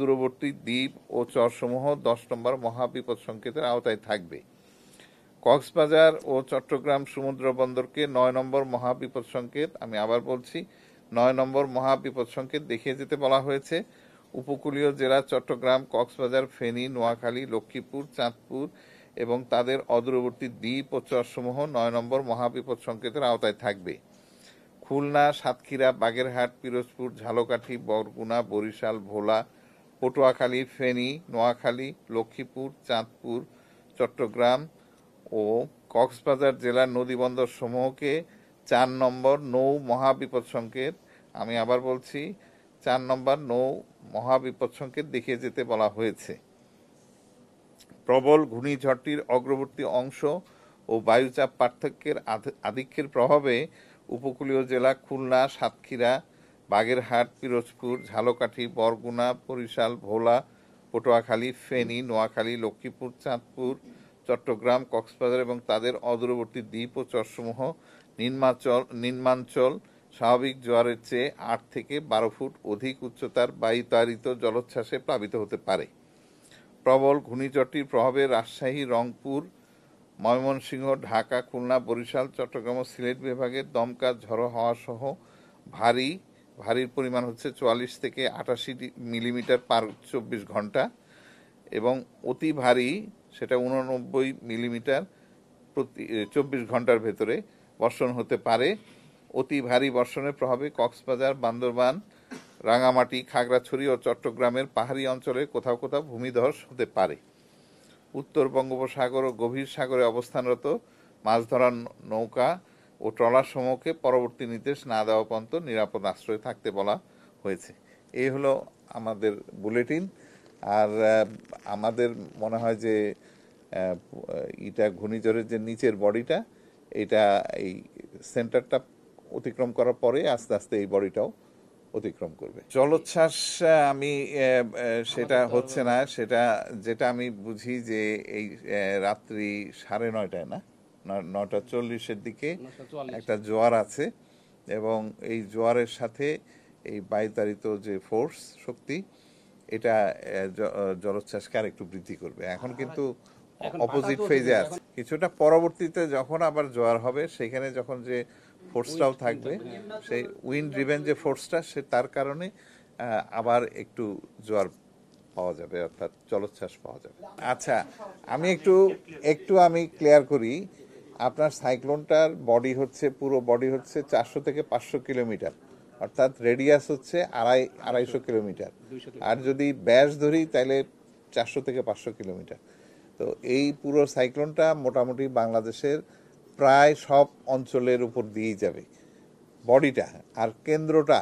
দূরবর্তী দ্বীপ ও চরসমূহ দশ নম্বর মহাবিপদ সংকেতের আওতায় থাকবে কক্সবাজার ও চট্টগ্রাম সমুদ্র বন্দরকে নয় নম্বর মহাবিপদ সংকেত আমি আবার বলছি নয় নম্বর মহাবিপদ সংকেত দেখিয়ে যেতে বলা হয়েছে উপকূলীয় জেলা চট্টগ্রাম কক্সবাজার ফেনী নোয়াখালী লক্ষ্মীপুর চাঁদপুর এবং তাদের অদূরবর্তী দ্বীপ ও চরসমূহ নয় নম্বর মহাবিপদ সংকেতের আওতায় থাকবে খুলনা সাতক্ষীরা বাগেরহাট পিরোজপুর ঝালকাঠি বরগুনা বরিশাল ভোলা পটুয়াখালী ফেনী নোয়াখালী লক্ষ্মীপুর চাঁদপুর চট্টগ্রাম ও কক্সবাজার জেলার নদীবন্দর সমূহকে চার নম্বর নৌ মহাবিপদ সংকেত আমি আবার বলছি চার নম্বর নৌ মহাবিপদ সংকেত দেখিয়ে যেতে বলা হয়েছে প্রবল ঘূর্ণিঝড়টির অগ্রবর্তী অংশ ও বায়ুচাপ পার্থক্যের আধিক্যের প্রভাবে উপকূলীয় জেলা খুলনা সাতক্ষীরা বাগেরহাট পিরোজপুর ঝালকাঠি বরগুনা বরিশাল ভোলা পটুয়াখালী ফেনী নোয়াখালী লক্ষ্মীপুর চাঁদপুর চট্টগ্রাম কক্সবাজার এবং তাদের অদূরবর্তী দ্বীপ ও চরসমূহ নিম্নাঞ্চল নিম্নাঞ্চল স্বাভাবিক জোয়ারের চেয়ে আট থেকে বারো ফুট অধিক উচ্চতার বায়ুতারিত জলোচ্ছ্বাসে প্লাবিত হতে পারে প্রবল ঘূর্ণিঝড়টির প্রভাবে রাজশাহী রংপুর ময়মনসিংহ ঢাকা খুলনা বরিশাল চট্টগ্রাম ও সিলেট বিভাগের দমকা ঝড়ো হওয়া সহ ভারী ভারীর পরিমাণ হচ্ছে চুয়াল্লিশ থেকে আটাশি মিলিমিটার পার চব্বিশ ঘন্টা এবং অতি ভারী সেটা উননব্বই মিলিমিটার প্রতি চব্বিশ ঘন্টার ভেতরে বর্ষণ হতে পারে অতি ভারী বর্ষণের প্রভাবে কক্সবাজার বান্দরবান রাঙামাটি খাগড়াছড়ি ও চট্টগ্রামের পাহাড়ি অঞ্চলে কোথাও কোথাও ভূমিধস হতে পারে উত্তর বঙ্গোপসাগর ও গভীর সাগরে অবস্থানরত মাছ ধরার নৌকা ও ট্রলার সমূহকে পরবর্তী নির্দেশ না দেওয়া পর্যন্ত নিরাপদ আশ্রয় থাকতে বলা হয়েছে এই হলো আমাদের বুলেটিন আর আমাদের মনে হয় যে এটা ঘূর্ণিঝড়ের যে নিচের বডিটা এটা এই সেন্টারটা অতিক্রম করার পরে আস্তে আস্তে এই বডিটাও অতিক্রম করবে জলোচ্ছ্বাস আমি সেটা হচ্ছে না সেটা যেটা আমি বুঝি যে এই রাত্রি সাড়ে নয়টায় না নটা চল্লিশের দিকে একটা জোয়ার আছে এবং এই জোয়ারের সাথে এই বায়ুতারিত যে ফোর্স শক্তি এটা জলোচ্ছ্বাসকে আর একটু বৃদ্ধি করবে এখন কিন্তু অপোজিট ফেজে আছে কিছুটা পরবর্তীতে যখন আবার জোয়ার হবে সেখানে যখন যে ফোর্সটাও থাকবে সেই উইন্ড ড্রিভেন যে ফোর্সটা সে তার কারণে আবার একটু জোয়ার পাওয়া যাবে অর্থাৎ জলোচ্ছ্বাস পাওয়া যাবে আচ্ছা আমি একটু একটু আমি ক্লিয়ার করি আপনার সাইক্লোনটার বডি হচ্ছে পুরো বডি হচ্ছে চারশো থেকে পাঁচশো কিলোমিটার অর্থাৎ রেডিয়াস হচ্ছে আড়াই আড়াইশো কিলোমিটার আর যদি ব্যাস ধরি তাহলে চারশো থেকে পাঁচশো কিলোমিটার তো এই পুরো সাইক্লোনটা মোটামুটি বাংলাদেশের প্রায় সব অঞ্চলের উপর দিয়েই যাবে বডিটা আর কেন্দ্রটা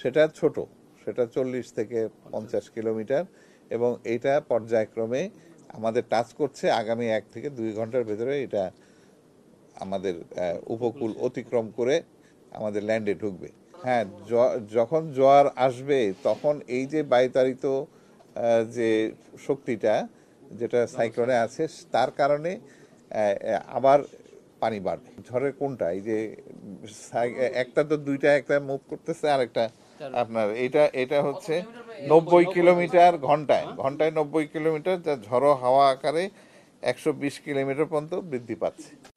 সেটা ছোট সেটা চল্লিশ থেকে পঞ্চাশ কিলোমিটার এবং এটা পর্যায়ক্রমে আমাদের টাচ করছে আগামী এক থেকে দুই ঘন্টার ভেতরে এটা আমাদের উপকূল অতিক্রম করে আমাদের ল্যান্ডে ঢুকবে হ্যাঁ যখন জোয়ার আসবে তখন এই যে বায়ুতাড়িত যে শক্তিটা যেটা সাইক্লোনে আছে তার কারণে আবার পানি বাড়বে ঝড়ের কোনটা এই যে একটা তো দুইটা একটা মুভ করতেছে আর একটা আপনার এটা এটা হচ্ছে নব্বই কিলোমিটার ঘন্টায় হ্যাঁ। ঘন্টায় নব্বই কিলোমিটার যা ঝড়ো হাওয়া আকারে একশো বিশ কিলোমিটার পর্যন্ত বৃদ্ধি পাচ্ছে